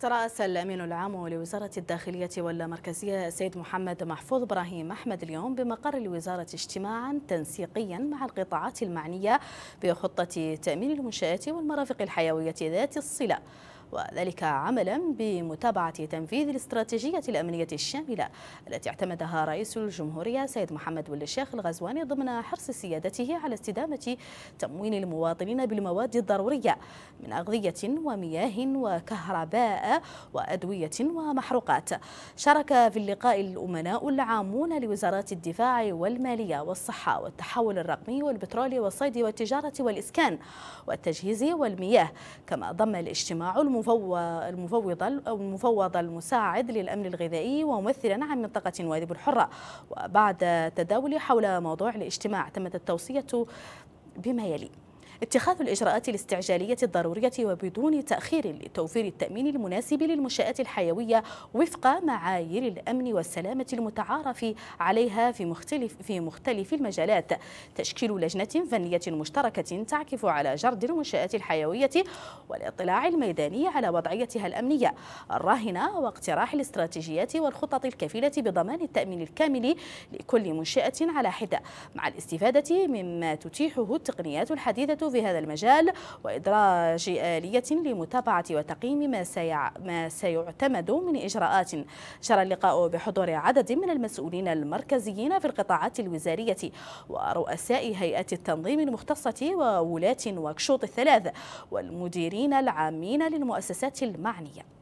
ترأس الأمين العام لوزارة الداخلية واللامركزية سيد محمد محفوظ إبراهيم أحمد اليوم بمقر الوزارة اجتماعا تنسيقيا مع القطاعات المعنية بخطة تأمين المنشآت والمرافق الحيوية ذات الصلة وذلك عملا بمتابعة تنفيذ الاستراتيجية الأمنية الشاملة التي اعتمدها رئيس الجمهورية سيد محمد ولي الشيخ الغزواني ضمن حرص سيادته على استدامة تموين المواطنين بالمواد الضرورية من أغذية ومياه وكهرباء وأدوية ومحروقات شارك في اللقاء الأمناء العامون لوزارات الدفاع والمالية والصحة والتحول الرقمي والبترول والصيد والتجارة والإسكان والتجهيز والمياه كما ضم الاجتماع الموضوع المفوض أو المفوض المساعد للأمن الغذائي وممثلا عن منطقة وادي الحرة وبعد تداول حول موضوع الاجتماع تمت التوصية بما يلي اتخاذ الإجراءات الاستعجالية الضرورية وبدون تأخير لتوفير التأمين المناسب للمنشآت الحيوية وفق معايير الأمن والسلامة المتعارف عليها في مختلف في مختلف المجالات تشكيل لجنة فنية مشتركة تعكف على جرد المنشآت الحيوية والاطلاع الميداني على وضعيتها الأمنية الراهنة واقتراح الاستراتيجيات والخطط الكفيلة بضمان التأمين الكامل لكل منشأة على حدة مع الاستفادة مما تتيحه التقنيات الحديثة في هذا المجال وإدراج آلية لمتابعة وتقييم ما, سيع ما سيعتمد من إجراءات جرى اللقاء بحضور عدد من المسؤولين المركزيين في القطاعات الوزارية ورؤساء هيئات التنظيم المختصة وولاة وكشوط الثلاث والمديرين العامين للمؤسسات المعنية